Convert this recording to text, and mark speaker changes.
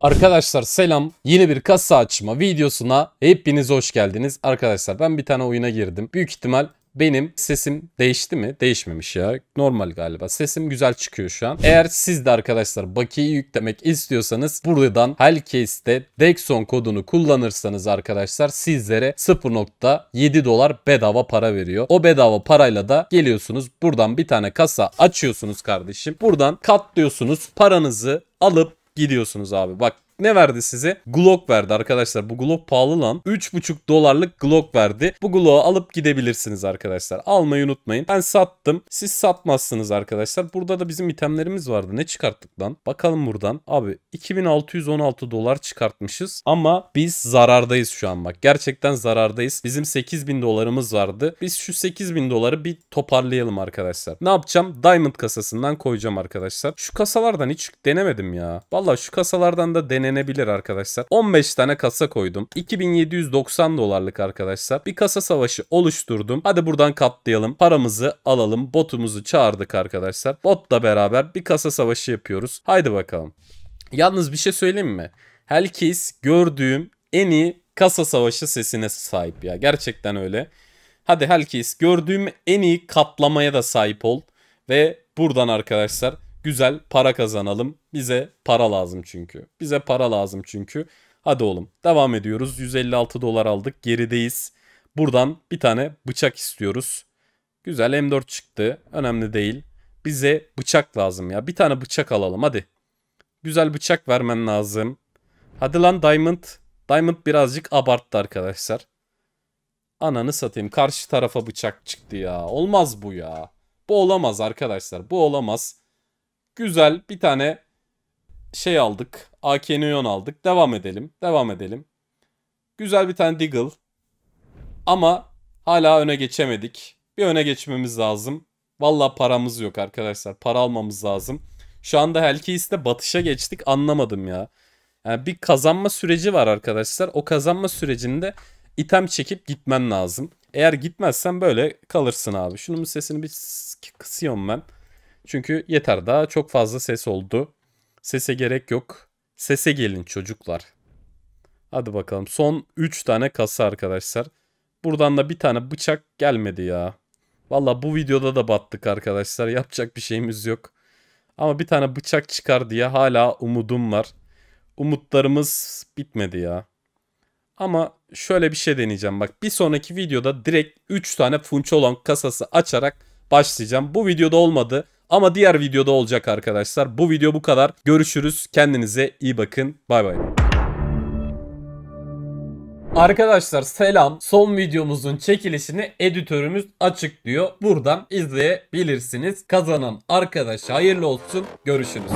Speaker 1: Arkadaşlar selam. Yeni bir kasa açma videosuna hepiniz hoş geldiniz. Arkadaşlar ben bir tane oyuna girdim. Büyük ihtimal benim sesim değişti mi? Değişmemiş ya. Normal galiba. Sesim güzel çıkıyor şu an. Eğer siz de arkadaşlar bakiyeyi yüklemek istiyorsanız buradan Helcase'de Dexon kodunu kullanırsanız arkadaşlar sizlere 0.7 dolar bedava para veriyor. O bedava parayla da geliyorsunuz buradan bir tane kasa açıyorsunuz kardeşim. Buradan katlıyorsunuz paranızı alıp gidiyorsunuz abi. Bak ne verdi size? Glock verdi arkadaşlar. Bu Glock pahalı lan. 3,5 dolarlık Glock verdi. Bu Glock'u alıp gidebilirsiniz arkadaşlar. Almayı unutmayın. Ben sattım. Siz satmazsınız arkadaşlar. Burada da bizim itemlerimiz vardı. Ne çıkarttık lan? Bakalım buradan. Abi 2616 dolar çıkartmışız. Ama biz zarardayız şu an bak. Gerçekten zarardayız. Bizim 8000 dolarımız vardı. Biz şu 8000 doları bir toparlayalım arkadaşlar. Ne yapacağım? Diamond kasasından koyacağım arkadaşlar. Şu kasalardan hiç denemedim ya. Valla şu kasalardan da denemedim denenebilir arkadaşlar. 15 tane kasa koydum. 2790 dolarlık arkadaşlar. Bir kasa savaşı oluşturdum. Hadi buradan katlayalım. Paramızı alalım. Botumuzu çağırdık arkadaşlar. Botla beraber bir kasa savaşı yapıyoruz. Haydi bakalım. Yalnız bir şey söyleyeyim mi? Herkes gördüğüm en iyi kasa savaşı sesine sahip ya. Gerçekten öyle. Hadi herkes gördüğüm en iyi katlamaya da sahip ol. Ve buradan arkadaşlar Güzel para kazanalım. Bize para lazım çünkü. Bize para lazım çünkü. Hadi oğlum devam ediyoruz. 156 dolar aldık. Gerideyiz. Buradan bir tane bıçak istiyoruz. Güzel M4 çıktı. Önemli değil. Bize bıçak lazım ya. Bir tane bıçak alalım hadi. Güzel bıçak vermen lazım. Hadi lan Diamond. Diamond birazcık abarttı arkadaşlar. Ananı satayım. Karşı tarafa bıçak çıktı ya. Olmaz bu ya. Bu olamaz arkadaşlar. Bu olamaz. Güzel bir tane şey aldık. Akenion aldık. Devam edelim. Devam edelim. Güzel bir tane Deagle. Ama hala öne geçemedik. Bir öne geçmemiz lazım. Valla paramız yok arkadaşlar. Para almamız lazım. Şu anda Helkeis'te batışa geçtik anlamadım ya. Yani bir kazanma süreci var arkadaşlar. O kazanma sürecinde item çekip gitmen lazım. Eğer gitmezsen böyle kalırsın abi. Şunun sesini bir kısıyorum ben. Çünkü yeter daha çok fazla ses oldu. Sese gerek yok. Sese gelin çocuklar. Hadi bakalım. Son 3 tane kasa arkadaşlar. Buradan da bir tane bıçak gelmedi ya. Valla bu videoda da battık arkadaşlar. Yapacak bir şeyimiz yok. Ama bir tane bıçak çıkar diye hala umudum var. Umutlarımız bitmedi ya. Ama şöyle bir şey deneyeceğim bak. Bir sonraki videoda direkt 3 tane funç olan kasası açarak başlayacağım. Bu videoda olmadı. Ama diğer videoda olacak arkadaşlar. Bu video bu kadar. Görüşürüz. Kendinize iyi bakın. Bay bay. Arkadaşlar selam. Son videomuzun çekilişini editörümüz açıklıyor. Buradan izleyebilirsiniz. Kazanan arkadaş hayırlı olsun. Görüşürüz.